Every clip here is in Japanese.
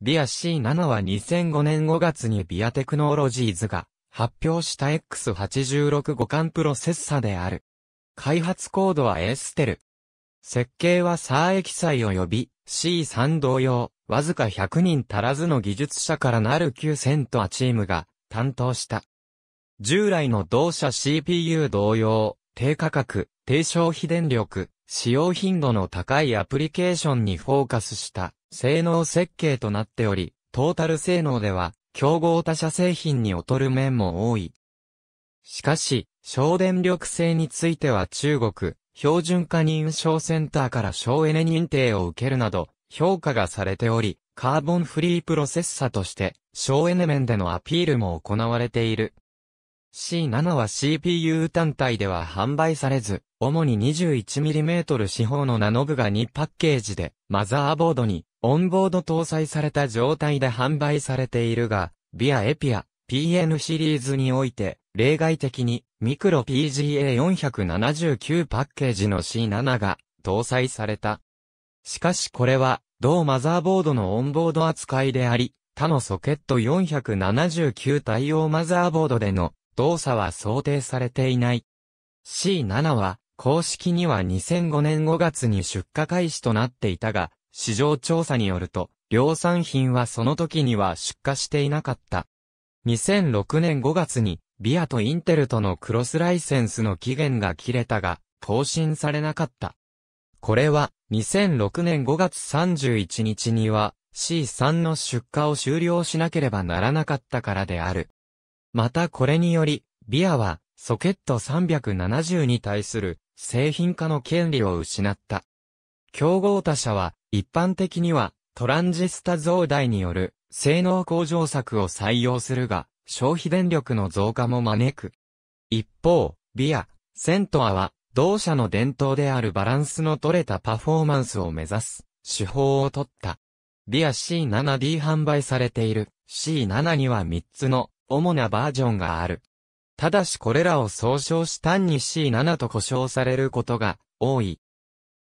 ビア C7 は2005年5月にビアテクノロジーズが発表した X86 互換プロセッサである。開発コードはエステル。設計はサーエキサイ及び C3 同様、わずか100人足らずの技術者からなる9セントアチームが担当した。従来の同社 CPU 同様、低価格、低消費電力、使用頻度の高いアプリケーションにフォーカスした性能設計となっており、トータル性能では、競合他社製品に劣る面も多い。しかし、省電力性については中国、標準化認証センターから省エネ認定を受けるなど、評価がされており、カーボンフリープロセッサとして、省エネ面でのアピールも行われている。C7 は CPU 単体では販売されず、主に 21mm 四方のナノブが2パッケージで、マザーボードに、オンボード搭載された状態で販売されているが、ビアエピア、PN シリーズにおいて、例外的に、ミクロ PGA479 パッケージの C7 が、搭載された。しかしこれは、同マザーボードのオンボード扱いであり、他のソケット479対応マザーボードでの動作は想定されていない。C7 は、公式には2005年5月に出荷開始となっていたが、市場調査によると、量産品はその時には出荷していなかった。2006年5月に、ビアとインテルとのクロスライセンスの期限が切れたが、更新されなかった。これは、2006年5月31日には、C3 の出荷を終了しなければならなかったからである。またこれにより、ビアは、ソケット370に対する、製品化の権利を失った。競合他社は、一般的には、トランジスタ増大による、性能向上策を採用するが、消費電力の増加も招く。一方、ビア、セントアは、同社の伝統であるバランスの取れたパフォーマンスを目指す、手法を取った。ビア C7D 販売されている C7 には3つの主なバージョンがある。ただしこれらを総称し単に C7 と呼称されることが多い。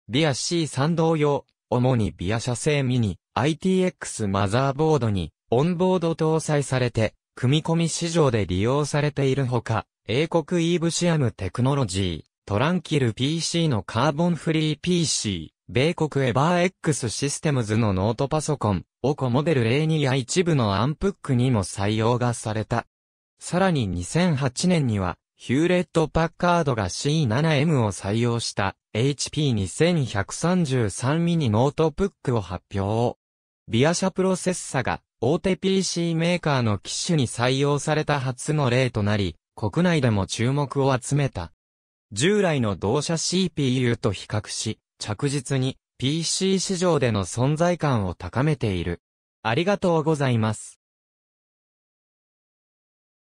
ビア C3 同様、主にビア社製ミニ ITX マザーボードにオンボード搭載されて、組み込み市場で利用されているほか、英国イーブシアムテクノロジー、トランキル PC のカーボンフリー PC、米国エバー X システムズのノートパソコン、オコモデル a 2や一部のアンプックにも採用がされた。さらに2008年には、ヒューレット・パッカードが C7M を採用した HP2133 ミニノートブックを発表。ビア社プロセッサが大手 PC メーカーの機種に採用された初の例となり、国内でも注目を集めた。従来の同社 CPU と比較し、着実に PC 市場での存在感を高めている。ありがとうございます。